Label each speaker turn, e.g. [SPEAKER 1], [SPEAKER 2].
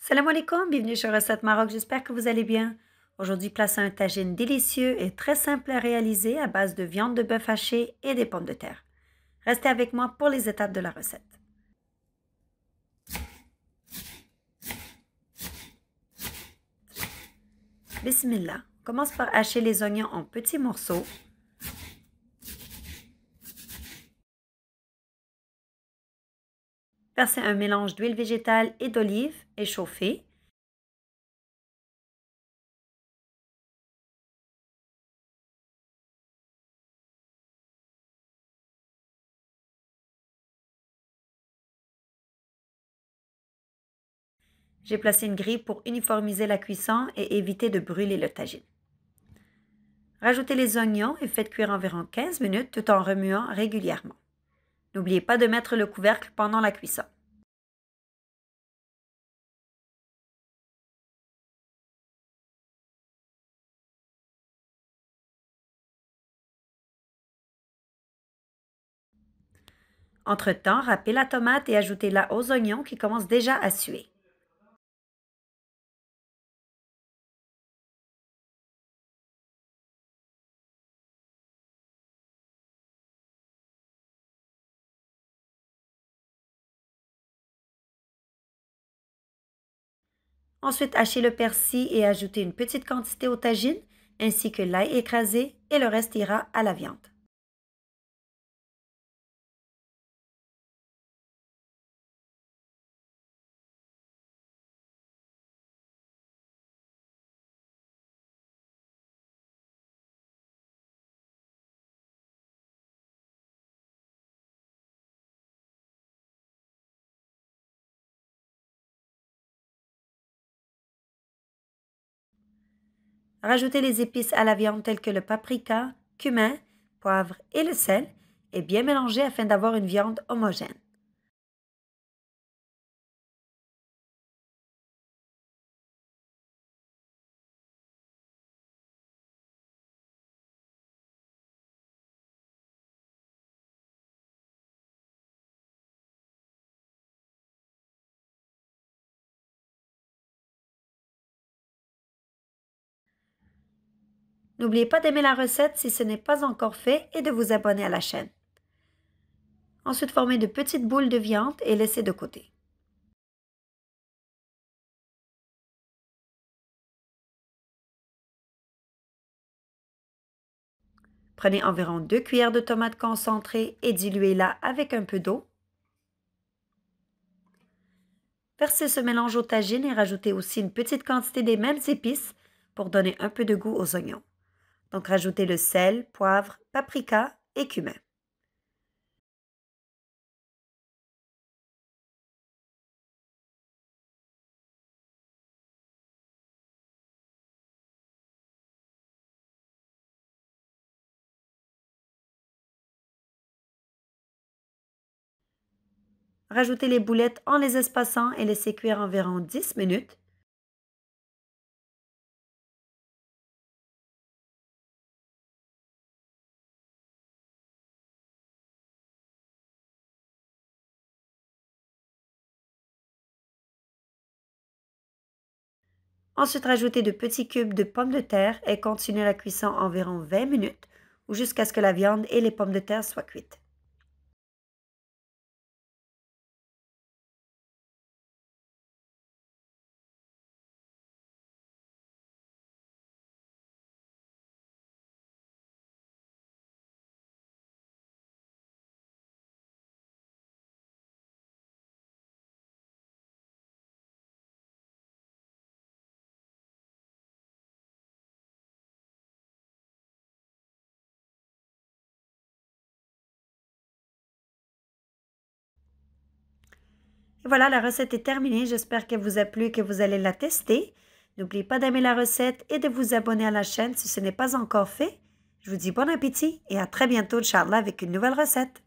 [SPEAKER 1] Salam alaikum, bienvenue sur Recette Maroc, j'espère que vous allez bien. Aujourd'hui, place un tagine délicieux et très simple à réaliser à base de viande de bœuf hachée et des pommes de terre. Restez avec moi pour les étapes de la recette. Bismillah, commence par hacher les oignons en petits morceaux Versez
[SPEAKER 2] un mélange d'huile végétale et d'olive et
[SPEAKER 1] J'ai placé une grille pour uniformiser la cuisson et éviter de brûler le tagine. Rajoutez les oignons et faites cuire environ 15 minutes tout en remuant régulièrement. N'oubliez pas de mettre le couvercle pendant la cuisson.
[SPEAKER 2] Entre-temps, râpez la tomate et ajoutez-la aux oignons qui commencent déjà à suer.
[SPEAKER 1] Ensuite, hachez le persil et ajoutez une petite quantité au tagine, ainsi que l'ail écrasé, et le reste ira à la viande. Rajoutez les épices à la viande telles que le paprika, cumin, poivre et le sel et bien mélangez afin d'avoir une viande homogène. N'oubliez pas d'aimer la recette si ce n'est pas encore fait et de vous abonner à la chaîne. Ensuite, formez de petites boules de viande et laissez de côté. Prenez environ 2 cuillères de tomates concentrées et diluez-la avec un peu d'eau. Versez ce mélange au tagine et rajoutez aussi une petite quantité des mêmes épices pour donner un peu de goût aux oignons. Donc rajoutez le sel, poivre, paprika et cumin.
[SPEAKER 2] Rajoutez les boulettes en les espaçant et laissez cuire environ 10 minutes.
[SPEAKER 1] Ensuite, rajoutez de petits cubes de pommes de terre et continuez la cuisson environ 20 minutes ou jusqu'à ce que la viande et les pommes de terre soient cuites. Et Voilà, la recette est terminée. J'espère qu'elle vous a plu, et que vous allez la tester. N'oubliez pas d'aimer la recette et de vous abonner à la chaîne si ce n'est pas encore fait. Je vous dis bon appétit et à très bientôt, Inch'Allah, avec une nouvelle recette.